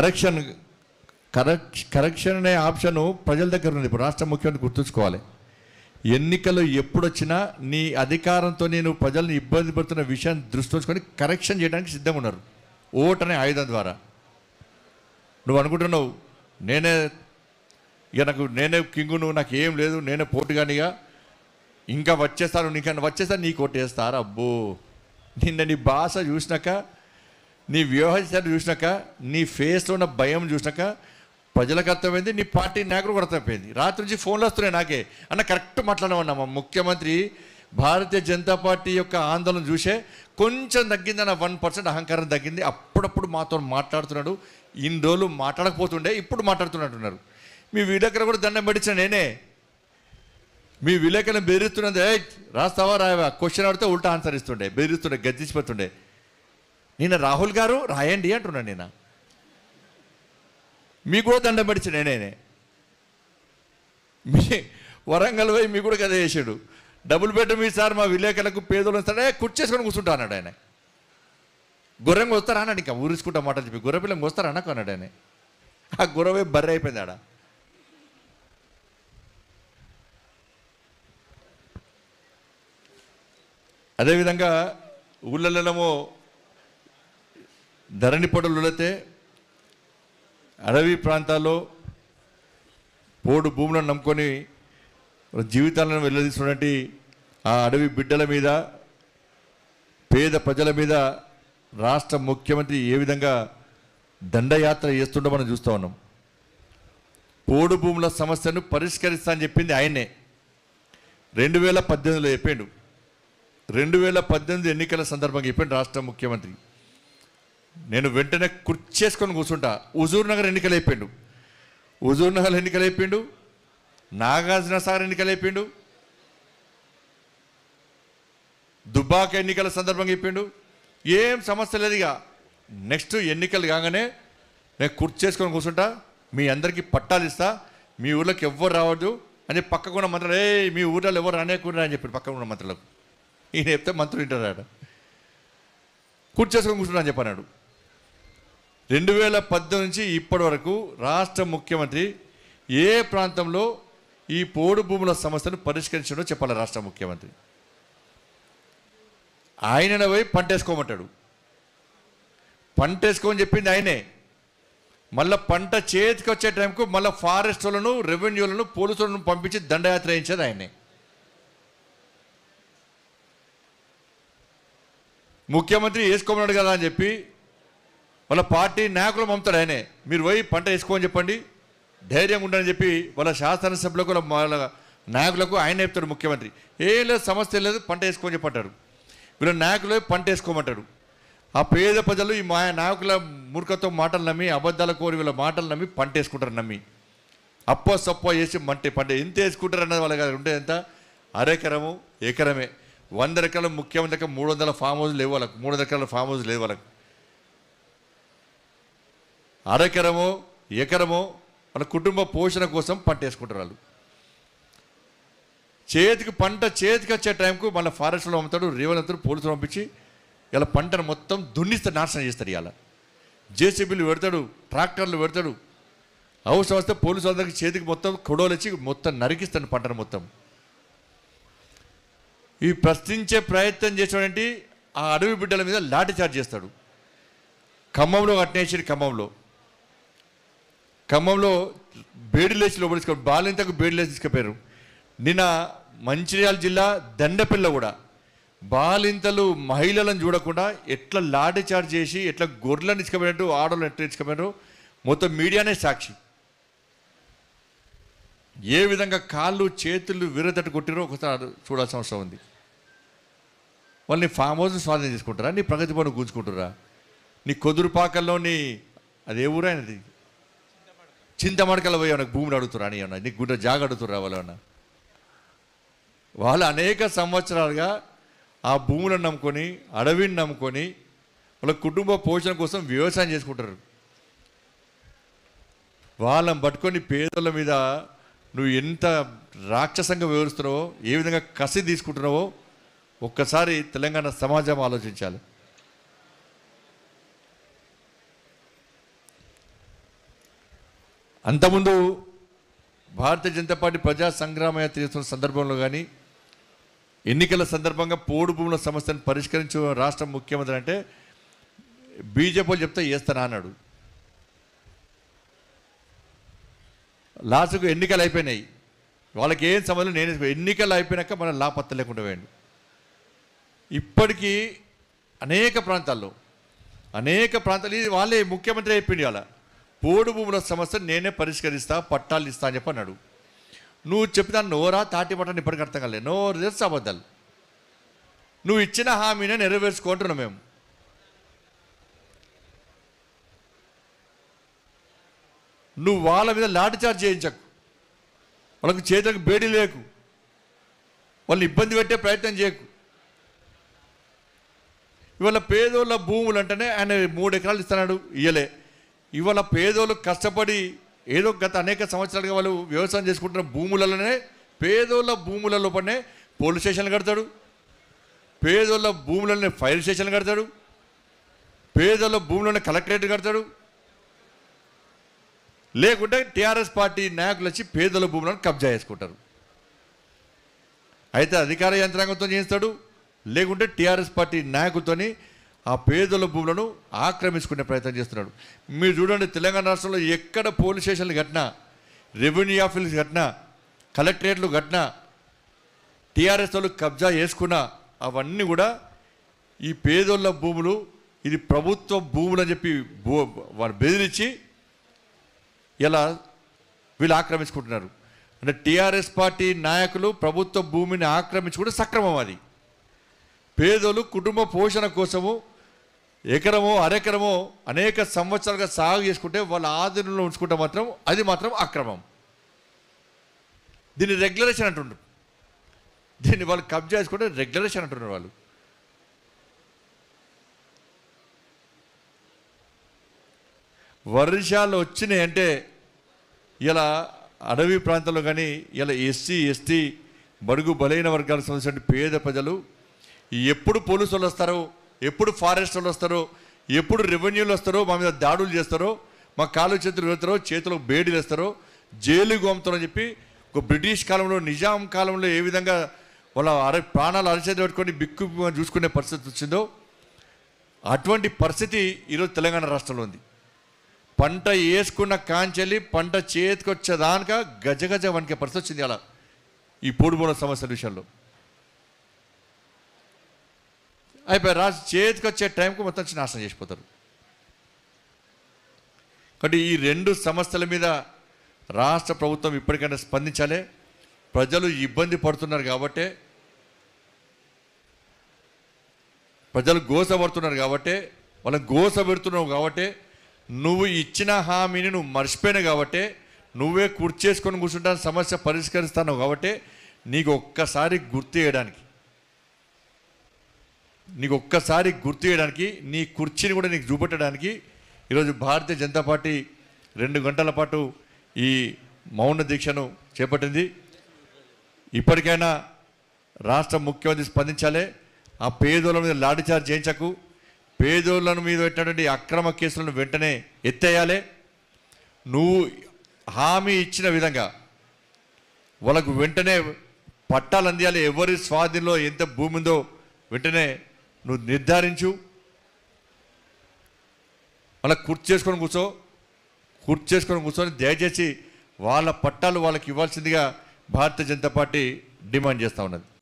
correction correct correction అనే option ప్రజల దగ్గర ఉంది ఇప్పుడు రాష్ట్ర ముఖ్యమంత్రి గుర్తుంచుకోవాలి ఎన్నికలు ఎప్పుడొచ్చినా నీ అధికారంతో నేను ప్రజలను ఇబ్బంది పడుతున్న విషయాన్ని దృష్టి ఉంచుకొని కరెక్షన్ చేయడానికి సిద్ధంగా ఉన్నారు ఓట్ అనే ఆయుధం ద్వారా నువ్వు అనుకుంటున్నావు నేనే ఇక నాకు నేనే కింగును నాకు ఏం లేదు నేనే కానిగా ఇంకా వచ్చేస్తాను నీకన్నా వచ్చేస్తాను నీకు కొట్టేస్తారా అబ్బో నిన్న నీ భాష చూసినాక నీ వ్యవహార చూసినాక నీ ఫేస్లో ఉన్న భయం చూసినాక ప్రజలకు అర్థమైంది నీ పార్టీ నాయకులు కూడా అర్థమైంది రాత్రి నుంచి ఫోన్లు వస్తున్నాయి నాకే అన్న కరెక్ట్ మాట్లాడమన్నా ముఖ్యమంత్రి భారతీయ జనతా పార్టీ యొక్క ఆందోళన చూసే కొంచెం తగ్గిందన్న వన్ పర్సెంట్ అహంకారం తగ్గింది అప్పుడప్పుడు మాతో మాట్లాడుతున్నాడు ఇన్ని రోజులు మాట్లాడకపోతుండే ఇప్పుడు మాట్లాడుతున్నట్టున్నారు మీ విలేకరు కూడా దండం పెడిచిన నేనే మీ విలేకరులు బెదిరిస్తున్నది రాస్తావా రాయవా క్వశ్చన్ అడితే ఉల్టా ఆన్సర్ ఇస్తుండే బెదిరిస్తుండే గద్దించిపోతుండే నిన్న రాహుల్ గారు రాయండి అంటున్నాను నిన్న మీ కూడా దండం పడిచి నేనే మీ వరంగల్ పోయి మీ కూడా కథ చేశాడు డబుల్ బెడ్రూమ్ సార్ మా విలేకరులకు పేదలు సరే కుర్చేసుకొని కూర్చుంటా అన్నాడు ఆయన గుర్రంగా వస్తారా అన్నాడు ఇంకా ఊరించుకుంటా మాట చెప్పి గుర్ర వస్తారా అన్నకు అన్నాడు ఆయన ఆ గుర్రవే బర్రె అయిపోయింది ఆడ అదేవిధంగా ఊళ్ళలోనేమో ధరణి పొడలుడితే అడవి ప్రాంతాల్లో పోడు భూములను నమ్ముకొని జీవితాలను వెళ్ళదీస్తున్నటువంటి ఆ అడవి బిడ్డల మీద పేద ప్రజల మీద రాష్ట్ర ముఖ్యమంత్రి ఏ విధంగా దండయాత్ర చేస్తుండో మనం చూస్తూ ఉన్నాం పోడు భూముల సమస్యను పరిష్కరిస్తా అని చెప్పింది ఆయనే రెండు వేల పద్దెనిమిదిలో చెప్పాడు రెండు వేల పద్దెనిమిది ఎన్నికల సందర్భంగా చెప్పాడు రాష్ట్ర ముఖ్యమంత్రి నేను వెంటనే కుర్చేసుకొని కూర్చుంటా హుజూర్ నగర్ ఎన్నికలు అయిపోయిండు హుజూర్ నగర్ ఎన్నికలు అయిపోయిండు నాగార్జున సాగర్ ఎన్నికలు అయిపోయిండు దుబ్బాక ఎన్నికల సందర్భంగా అయిపోయిండు ఏం సమస్య లేదు ఇక నెక్స్ట్ ఎన్నికలు కాగానే నేను కుర్చేసుకొని కూర్చుంటా మీ అందరికీ పట్టాలు ఇస్తా మీ ఊర్లోకి ఎవ్వరు రావద్దు అని పక్కకున్న మంత్రులు ఏ మీ ఊర్లో ఎవరు రానేకుండా అని చెప్పాడు పక్కకున్న మంత్రులకు ఈయన చెప్తే మంత్రులు వింటారు ఆడ కూర్చేసుకొని కూర్చున్నాను అని చెప్పాడు రెండు వేల పద్దెనిమిది నుంచి ఇప్పటి వరకు రాష్ట్ర ముఖ్యమంత్రి ఏ ప్రాంతంలో ఈ పోడు భూముల సమస్యను పరిష్కరించడో చెప్పాలి రాష్ట్ర ముఖ్యమంత్రి ఆయన పోయి పంటేసుకోమంటాడు పంటేసుకోమని చెప్పింది ఆయనే మళ్ళీ పంట చేతికి వచ్చే టైంకు మళ్ళీ ఫారెస్టులను రెవెన్యూలను పోలీసులను పంపించి దండయాత్ర వేయించేది ఆయనే ముఖ్యమంత్రి వేసుకోమన్నాడు కదా అని చెప్పి వాళ్ళ పార్టీ నాయకులు పంపుతాడు ఆయనే మీరు పోయి పంట వేసుకోమని చెప్పండి ధైర్యంగా ఉండని చెప్పి వాళ్ళ శాసనసభ్యులకు వాళ్ళ నాయకులకు ఆయన చెప్తాడు ముఖ్యమంత్రి ఏ లేదు సమస్య లేదు పంట వేసుకోమని చెప్పంటారు వీళ్ళ నాయకులు పంట వేసుకోమంటారు ఆ పేద ప్రజలు ఈ మా నాయకుల మూర్ఖత్వం మాటలు నమ్మి అబద్ధాల కోరి వీళ్ళ మాటలు నమ్మి పంట వేసుకుంటారు నమ్మి అప్పో సప్పో వేసి మంటే పంట ఎంత వేసుకుంటారు అన్నది కాదు ఉంటే ఎంత అరెకరము ఎకరమే వంద ఎకరాల ముఖ్యమంత్రి మూడు వందల ఫామ్ హౌస్ లేవు వాళ్ళకు మూడు వందల ఎకరాల ఫామ్ హౌస్ లేవు వాళ్ళకు అరకరమో ఎకరమో మన కుటుంబ పోషణ కోసం పంట వేసుకుంటారు వాళ్ళు చేతికి పంట చేతికి వచ్చే టైంకు మళ్ళీ ఫారెస్ట్లో అమ్ముతాడు రేవలంతా పోలీసులు పంపించి ఇలా పంటను మొత్తం దున్నిస్తే నాశనం చేస్తారు ఇలా జేసీబీలు పెడతాడు ట్రాక్టర్లు పెడతాడు అవసరం వస్తే పోలీసు వాళ్ళకి చేతికి మొత్తం కొడవలిచ్చి మొత్తం నరికిస్తాను పంటను మొత్తం ఈ ప్రశ్నించే ప్రయత్నం చేసేవాడంటే ఆ అడవి బిడ్డల మీద లాఠీ చార్జ్ చేస్తాడు ఖమ్మంలో అట్నేసి ఖమ్మంలో ఖమ్మంలో లేచి లోపలిసుకు బాలింతకు లేచి తీసుకుపోయారు నిన్న మంచిర్యాల జిల్లా దండపిల్ల కూడా బాలింతలు మహిళలను చూడకుండా ఎట్లా లాఠీ చార్జ్ చేసి ఎట్లా గొర్రెలను ఇచ్చుకోపోయినట్టు ఆడోళ్ళని ఎట్లా ఇచ్చుకోపోయినారు మొత్తం మీడియానే సాక్షి ఏ విధంగా కాళ్ళు చేతులు విరతట్టు కొట్టిరో ఒకసారి చూడాల్సిన అవసరం ఉంది వాళ్ళని ఫామ్ హౌస్ స్వాధీనం చేసుకుంటారా నీ ప్రగతి పనులు గుంజుకుంటారా నీ కొదురుపాకల్లోని అదే ఊరైనది చింతమడకలు పోయి నాకు భూమిని అడుగుతురా అని అన్న నీకు గుండె జాగ అడుగుతురా వాళ్ళన్న వాళ్ళు అనేక సంవత్సరాలుగా ఆ భూములను నమ్ముకొని అడవిని నమ్ముకొని వాళ్ళ కుటుంబ పోషణ కోసం వ్యవసాయం చేసుకుంటారు వాళ్ళని పట్టుకొని పేదల మీద నువ్వు ఎంత రాక్షసంగా వివరిస్తున్నావో ఏ విధంగా కసి తీసుకుంటున్నావో ఒక్కసారి తెలంగాణ సమాజం ఆలోచించాలి అంతకుముందు భారతీయ జనతా పార్టీ ప్రజా సంగ్రామ యాత్ర చేస్తున్న సందర్భంలో కానీ ఎన్నికల సందర్భంగా పోడు భూముల సమస్యను పరిష్కరించే రాష్ట్ర ముఖ్యమంత్రి అంటే బీజేపీ చెప్తే చేస్తానా అన్నాడు లాస్ట్కు ఎన్నికలు అయిపోయినాయి వాళ్ళకి ఏం సమస్యలు నేను ఎన్నికలు అయిపోయినాక మనం లాపత్త లేకుండా పోయాడు ఇప్పటికీ అనేక ప్రాంతాల్లో అనేక ప్రాంతాలు ఇది వాళ్ళే ముఖ్యమంత్రి అయిపోయింది వాళ్ళ పోడు భూముల సమస్య నేనే పరిష్కరిస్తా పట్టాలు ఇస్తా అని చెప్పి అన్నాడు నువ్వు చెప్పిన నోరా తాటి పట్టని ఇప్పటికి అర్థం కాలేదు నోరు తెలుసు అబద్ధాలు నువ్వు ఇచ్చిన హామీనే నెరవేర్చుకుంటున్నాం మేము నువ్వు వాళ్ళ మీద లాఠీచార్జ్ చార్జ్ చేయించకు వాళ్ళకు చేతులకు బేడి లేకు వాళ్ళని ఇబ్బంది పెట్టే ప్రయత్నం చేయకు ఇవాళ పేదోళ్ళ భూములు అంటేనే ఆయన మూడు ఎకరాలు ఇస్తున్నాడు ఇయ్యలే ఇవాళ పేదోళ్ళు కష్టపడి ఏదో గత అనేక సంవత్సరాలుగా వాళ్ళు వ్యవసాయం చేసుకుంటున్న భూములలోనే పేదోళ్ళ భూముల లోపలనే పోలీస్ స్టేషన్లు కడతాడు పేదోళ్ళ భూములనే ఫైర్ స్టేషన్లు కడతాడు పేదోళ్ళ భూములనే కలెక్టరేట్ కడతాడు లేకుంటే టీఆర్ఎస్ పార్టీ నాయకులు వచ్చి పేదల భూములను కబ్జా చేసుకుంటారు అయితే అధికార యంత్రాంగంతో చేయిస్తాడు లేకుంటే టీఆర్ఎస్ పార్టీ నాయకులతోని ఆ పేదల భూములను ఆక్రమించుకునే ప్రయత్నం చేస్తున్నాడు మీరు చూడండి తెలంగాణ రాష్ట్రంలో ఎక్కడ పోలీస్ స్టేషన్లు ఘటన రెవెన్యూ ఆఫీస్ ఘటన కలెక్టరేట్లు ఘటన టీఆర్ఎస్ వాళ్ళు కబ్జా వేసుకున్న అవన్నీ కూడా ఈ పేదోళ్ళ భూములు ఇది ప్రభుత్వ భూములు అని చెప్పి భూ వారు బెదిరించి ఇలా వీళ్ళు ఆక్రమించుకుంటున్నారు అంటే టీఆర్ఎస్ పార్టీ నాయకులు ప్రభుత్వ భూమిని ఆక్రమించుకుంటే సక్రమం అది పేదలు కుటుంబ పోషణ కోసము ఎకరమో అరెకరమో అనేక సంవత్సరాలుగా సాగు చేసుకుంటే వాళ్ళ ఆధీనంలో ఉంచుకుంటే మాత్రం అది మాత్రం అక్రమం దీన్ని రెగ్యులేషన్ అంటుండ్రు దీన్ని వాళ్ళు కబ్జా చేసుకుంటే రెగ్యులేషన్ అంటున్నారు వాళ్ళు వర్షాలు వచ్చినాయి అంటే ఇలా అడవి ప్రాంతంలో కానీ ఇలా ఎస్సీ ఎస్టీ బడుగు బలైన వర్గాలకు సంబంధించిన పేద ప్రజలు ఎప్పుడు పోలీసులు వస్తారో ఎప్పుడు ఫారెస్టర్లు వస్తారో ఎప్పుడు రెవెన్యూలు వస్తారో మా మీద దాడులు చేస్తారో మా కాలు చేతులు వెళ్తారో చేతులకు బేడీలు వేస్తారో జైలు అని చెప్పి ఒక బ్రిటిష్ కాలంలో నిజాం కాలంలో ఏ విధంగా వాళ్ళ అర ప్రాణాలు అరచేతి పెట్టుకొని బిక్కు చూసుకునే పరిస్థితి వచ్చిందో అటువంటి పరిస్థితి ఈరోజు తెలంగాణ రాష్ట్రంలో ఉంది పంట వేసుకున్న కాంచెల్లి పంట చేతికొచ్చేదానిక గజగజ వణికే పరిస్థితి వచ్చింది అలా ఈ పోడుబోడ సమస్యల విషయంలో అయిపోయి రాజు చేతికి వచ్చే టైంకి మొత్తం నాశనం చేసిపోతారు కాబట్టి ఈ రెండు సమస్యల మీద రాష్ట్ర ప్రభుత్వం ఇప్పటికైనా స్పందించాలి ప్రజలు ఇబ్బంది పడుతున్నారు కాబట్టే ప్రజలు గోసపడుతున్నారు కాబట్టి వాళ్ళని గోస పెడుతున్నావు కాబట్టి నువ్వు ఇచ్చిన హామీని నువ్వు మర్చిపోయినావు కాబట్టి నువ్వే కుర్చేసుకొని కూర్చుంటాను సమస్య పరిష్కరిస్తాను కాబట్టి నీకు ఒక్కసారి గుర్తు చేయడానికి నీకు ఒక్కసారి గుర్తు చేయడానికి నీ కుర్చీని కూడా నీకు చూపెట్టడానికి ఈరోజు భారతీయ జనతా పార్టీ రెండు గంటల పాటు ఈ మౌన దీక్షను చేపట్టింది ఇప్పటికైనా రాష్ట్ర ముఖ్యమంత్రి స్పందించాలే ఆ పేదోళ్ళ మీద లాఠీచార్జ్ చేయించకు పేదోళ్ళను మీద పెట్టినటువంటి అక్రమ కేసులను వెంటనే ఎత్తేయాలి నువ్వు హామీ ఇచ్చిన విధంగా వాళ్ళకు వెంటనే పట్టాలు అందియాలి ఎవరి స్వాధీనంలో ఎంత భూమి ఉందో వెంటనే నువ్వు నిర్ధారించు అలా కుర్చీ చేసుకొని కూర్చో కుర్చీ చేసుకొని కూర్చొని దయచేసి వాళ్ళ పట్టాలు వాళ్ళకి ఇవ్వాల్సిందిగా భారతీయ జనతా పార్టీ డిమాండ్ చేస్తూ ఉన్నది